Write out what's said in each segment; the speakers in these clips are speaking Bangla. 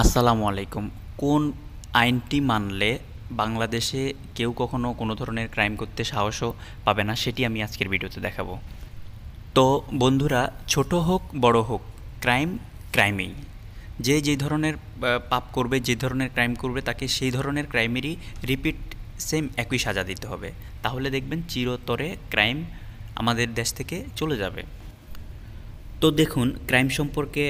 আসসালামু আলাইকুম কোন আইনটি মানলে বাংলাদেশে কেউ কখনো কোনো ধরনের ক্রাইম করতে সাহসও পাবে না সেটি আমি আজকের ভিডিওতে দেখাবো তো বন্ধুরা ছোট হোক বড় হোক ক্রাইম ক্রাইমেই যে যে ধরনের পাপ করবে যে ধরনের ক্রাইম করবে তাকে সেই ধরনের ক্রাইমেরই রিপিট সেম একই সাজা দিতে হবে তাহলে দেখবেন চিরতরে ক্রাইম আমাদের দেশ থেকে চলে যাবে তো দেখুন ক্রাইম সম্পর্কে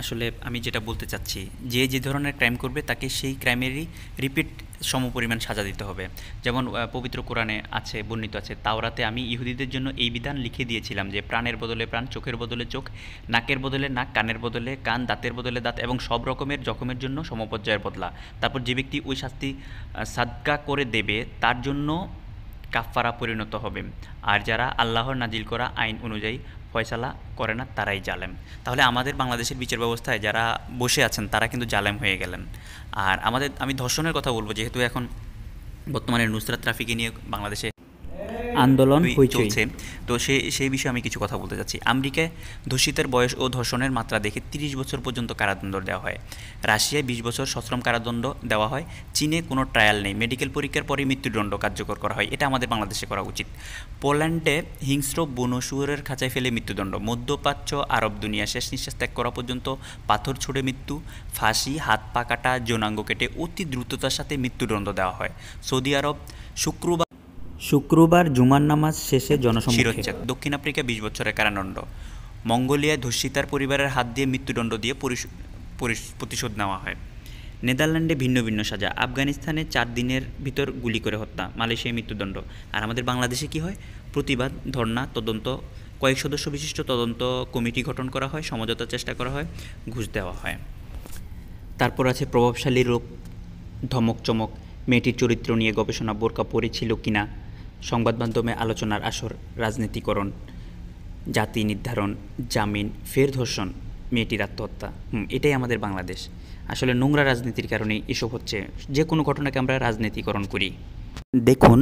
আসলে আমি যেটা বলতে চাচ্ছি যে যে ধরনের ক্রাইম করবে তাকে সেই ক্রাইমেরই রিপিট সমপরিমাণ সাজা দিতে হবে যেমন পবিত্র কোরআনে আছে বর্ণিত আছে তাওরাতে আমি ইহুদিদের জন্য এই বিধান লিখে দিয়েছিলাম যে প্রাণের বদলে প্রাণ চোখের বদলে চোখ নাকের বদলে নাক কানের বদলে কান দাঁতের বদলে দাঁত এবং সব রকমের জখমের জন্য সমপর্যায়ের বদলা তারপর যে ব্যক্তি ওই শাস্তি সাদকা করে দেবে তার জন্য কাফফারা পরিণত হবে আর যারা আল্লাহর নাজিল করা আইন অনুযায়ী ফয়সালা করে না তারাই জালেম তাহলে আমাদের বাংলাদেশের বিচার ব্যবস্থায় যারা বসে আছেন তারা কিন্তু জালেম হয়ে গেলেন আর আমাদের আমি ধর্ষণের কথা বলবো যেহেতু এখন বর্তমানে নুসরাত ট্রাফিকে নিয়ে বাংলাদেশে আন্দোলন চলছে তো সে সেই বিষয়ে আমি কিছু কথা বলতে চাচ্ছি আমেরিকায় দোষিতের বয়স ও ধর্ষণের মাত্রা দেখে ৩০ বছর পর্যন্ত কারাদণ্ড দেওয়া হয় রাশিয়ায় ২০ বছর সশ্রম কারাদণ্ড দেওয়া হয় চীনে কোনো ট্রায়াল নেই মেডিকেল পরীক্ষার পরে মৃত্যুদণ্ড কার্যকর করা হয় এটা আমাদের বাংলাদেশে করা উচিত পোল্যান্ডে হিংস্র বনশুয়রের খাঁচায় ফেলে মৃত্যুদণ্ড মধ্যপ্রাচ্য আরব দুনিয়া শেষ নিঃশ্বাস ত্যাগ করা পর্যন্ত পাথর ছুড়ে মৃত্যু ফাঁসি হাত পা কাটা যৌনাঙ্গ কেটে অতি দ্রুততার সাথে মৃত্যুদণ্ড দেওয়া হয় সৌদি আরব শুক্রবার শুক্রবার জুমার নামাজ শেষে জনসম্মুখে দক্ষিণ আফ্রিকা বিশ বছরের কারানণ্ড মঙ্গোলিয়ায় ধর্ষিতার পরিবারের হাত দিয়ে মৃত্যুদণ্ড দিয়ে প্রতিশোধ নেওয়া হয় নেদারল্যান্ডে ভিন্ন ভিন্ন সাজা আফগানিস্তানে চার দিনের ভিতর গুলি করে হত্যা মালয়েশিয়ায় মৃত্যুদণ্ড আর আমাদের বাংলাদেশে কি হয় প্রতিবাদ ধর্না তদন্ত কয়েক সদস্য বিশিষ্ট তদন্ত কমিটি গঠন করা হয় সমঝোতার চেষ্টা করা হয় ঘুষ দেওয়া হয় তারপর আছে প্রভাবশালী রোগ ধমক চমক মেয়েটির চরিত্র নিয়ে গবেষণা বোরকা পড়েছিল কিনা সংবাদ মাধ্যমে আলোচনার আসর রাজনীতিকরণ জাতি নির্ধারণ জামিন ফের ধর্ষণ মেয়েটির আত্মহত্যা হুম এটাই আমাদের বাংলাদেশ আসলে নোংরা রাজনীতির কারণে এসব হচ্ছে যে কোনো ঘটনাকে আমরা রাজনীতিকরণ করি দেখুন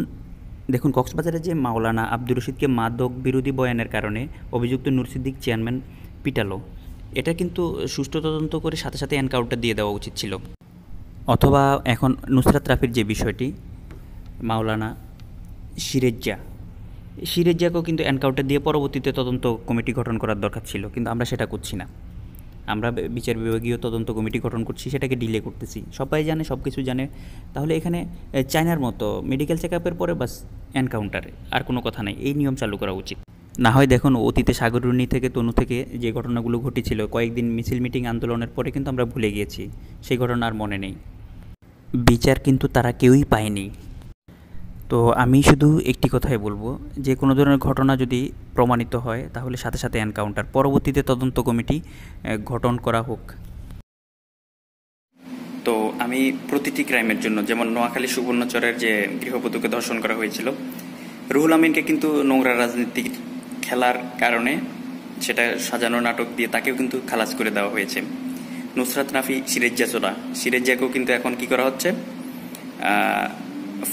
দেখুন কক্সবাজারে যে মাওলানা আব্দুর রশিদকে মাদক বিরোধী বয়ানের কারণে অভিযুক্ত নুরসিদ্দিক চেয়ারম্যান পিটালো এটা কিন্তু সুষ্ঠু তদন্ত করে সাথে সাথে এনকাউন্টার দিয়ে দেওয়া উচিত ছিল অথবা এখন নুসরাত রাফির যে বিষয়টি মাওলানা সিরেজ্জা সিরেজ্জাকেও কিন্তু এনকাউন্টার দিয়ে পরবর্তীতে তদন্ত কমিটি গঠন করার দরকার ছিল কিন্তু আমরা সেটা করছি না আমরা বিচার বিভাগীয় তদন্ত কমিটি গঠন করছি সেটাকে ডিলে করতেছি সবাই জানে সব কিছু জানে তাহলে এখানে চায়নার মতো মেডিকেল চেক আপের পরে বাস এনকাউন্টারে আর কোনো কথা নেই এই নিয়ম চালু করা উচিত না হয় দেখুন অতীতে সাগরুণী থেকে তনু থেকে যে ঘটনাগুলো ঘটেছিল কয়েকদিন মিছিল মিটিং আন্দোলনের পরে কিন্তু আমরা ভুলে গিয়েছি সেই ঘটনা আর মনে নেই বিচার কিন্তু তারা কেউই পায়নি তো আমি শুধু একটি কথাই বলবো যে কোনো ধরনের ঘটনা যদি প্রমাণিত হয় তাহলে সাথে সাথে এনকাউন্টার পরবর্তীতে তদন্ত কমিটি গঠন করা হোক তো আমি প্রতিটি ক্রাইমের জন্য যেমন নোয়াখালী সুবর্ণচরের যে গৃহবধূকে ধর্ষণ করা হয়েছিল রুহুল আমিনকে কিন্তু নোংরা রাজনীতির খেলার কারণে সেটা সাজানো নাটক দিয়ে তাকেও কিন্তু খালাস করে দেওয়া হয়েছে নুসরাত নাফি সিরেজ্জা চোরা সিরেজ্জাকেও কিন্তু এখন কি করা হচ্ছে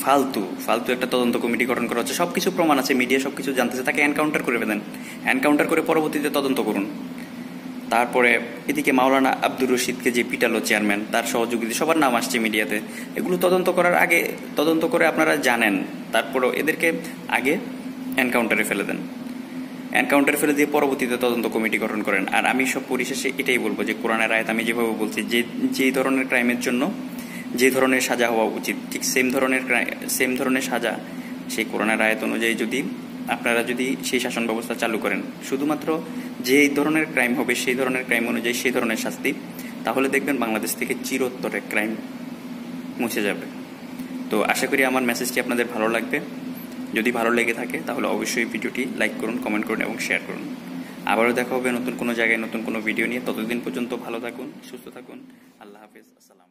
ফালতু ফালতু একটা তদন্ত কমিটি গঠন করা হচ্ছে সব কিছু প্রমাণ আছে মিডিয়া সব কিছু জানতেছে তাকে এনকাউন্টার করে দেন এনকাউন্টার করে পরবর্তীতে তদন্ত করুন তারপরে এদিকে মাওলানা আব্দুর রশিদকে যে পিটালো চেয়ারম্যান তার সহযোগী সবার নাম আসছে মিডিয়াতে এগুলো তদন্ত করার আগে তদন্ত করে আপনারা জানেন তারপরেও এদেরকে আগে এনকাউন্টারে ফেলে দেন এনকাউন্টার ফেলে দিয়ে পরবর্তীতে তদন্ত কমিটি গঠন করেন আর আমি সব পরিশেষে এটাই বলবো যে কোরআনের রায়ত আমি যেভাবে বলছি যে যেই ধরনের ক্রাইমের জন্য যে ধরনের সাজা হওয়া উচিত ঠিক সেম ধরনের সেম ধরনের সাজা সেই করোনার আয়ত অনুযায়ী যদি আপনারা যদি সেই শাসন ব্যবস্থা চালু করেন শুধুমাত্র যে ধরনের ক্রাইম হবে সেই ধরনের ক্রাইম অনুযায়ী সেই ধরনের শাস্তি তাহলে দেখবেন বাংলাদেশ থেকে চিরোত্তরে ক্রাইম মুছে যাবে তো আশা করি আমার মেসেজটি আপনাদের ভালো লাগবে যদি ভালো লেগে থাকে তাহলে অবশ্যই ভিডিওটি লাইক করুন কমেন্ট করুন এবং শেয়ার করুন আবারও দেখা হবে নতুন কোনো জায়গায় নতুন কোনো ভিডিও নিয়ে ততদিন পর্যন্ত ভালো থাকুন সুস্থ থাকুন আল্লাহ হাফিজ আসসালাম